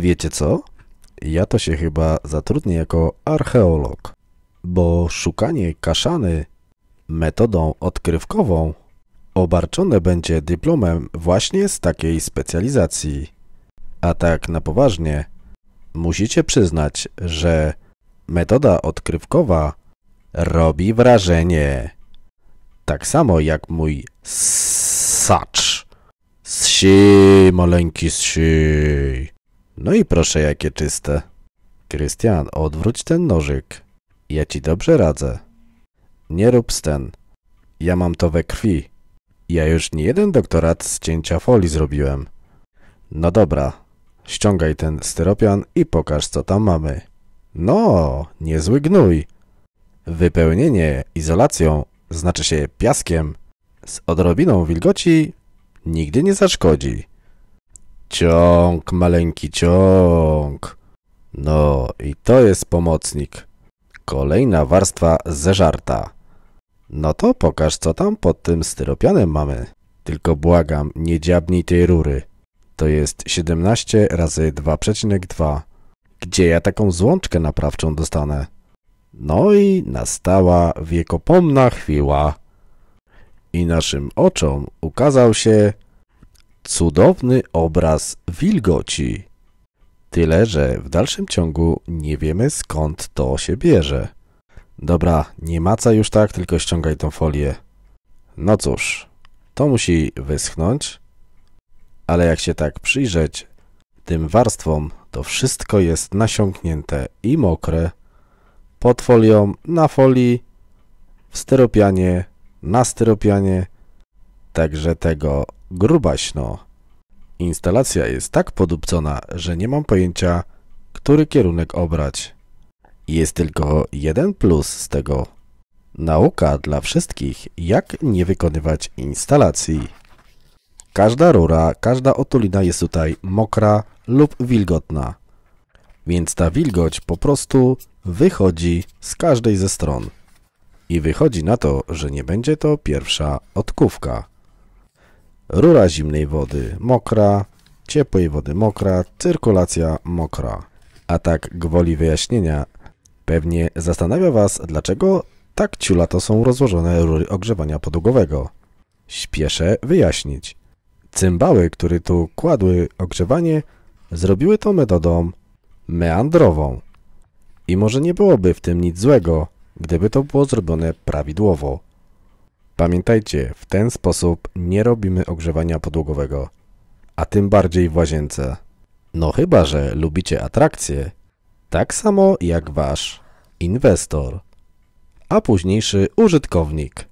Wiecie co? Ja to się chyba zatrudnię jako archeolog, bo szukanie kaszany metodą odkrywkową obarczone będzie dyplomem właśnie z takiej specjalizacji. A tak na poważnie, musicie przyznać, że metoda odkrywkowa robi wrażenie. Tak samo jak mój sacz. Ssi, maleńki ssi. No i proszę, jakie czyste. Krystian, odwróć ten nożyk. Ja ci dobrze radzę. Nie rób sten. Ja mam to we krwi. Ja już nie jeden doktorat z cięcia folii zrobiłem. No dobra, ściągaj ten styropian i pokaż, co tam mamy. No, niezły gnój. Wypełnienie izolacją, znaczy się piaskiem, z odrobiną wilgoci, nigdy nie zaszkodzi. Ciąg, maleńki ciąg. No i to jest pomocnik. Kolejna warstwa zeżarta. No to pokaż, co tam pod tym styropianem mamy. Tylko błagam, nie dziabnij tej rury. To jest 17 razy 2,2. Gdzie ja taką złączkę naprawczą dostanę? No i nastała wiekopomna chwila. I naszym oczom ukazał się Cudowny obraz wilgoci. Tyle, że w dalszym ciągu nie wiemy skąd to się bierze. Dobra, nie maca już tak, tylko ściągaj tą folię. No cóż, to musi wyschnąć, ale jak się tak przyjrzeć tym warstwom, to wszystko jest nasiąknięte i mokre pod folią, na folii, w styropianie, na styropianie, także tego grubaśno. Instalacja jest tak podupcona, że nie mam pojęcia, który kierunek obrać. Jest tylko jeden plus z tego. Nauka dla wszystkich, jak nie wykonywać instalacji. Każda rura, każda otulina jest tutaj mokra lub wilgotna, więc ta wilgoć po prostu wychodzi z każdej ze stron. I wychodzi na to, że nie będzie to pierwsza odkówka rura zimnej wody mokra, ciepłej wody mokra, cyrkulacja mokra. A tak gwoli wyjaśnienia, pewnie zastanawia Was, dlaczego tak ciulato są rozłożone rury ogrzewania podłogowego. Śpieszę wyjaśnić. Cymbały, które tu kładły ogrzewanie, zrobiły to metodą meandrową. I może nie byłoby w tym nic złego, gdyby to było zrobione prawidłowo. Pamiętajcie, w ten sposób nie robimy ogrzewania podłogowego, a tym bardziej w łazience. No chyba, że lubicie atrakcje, tak samo jak wasz inwestor, a późniejszy użytkownik.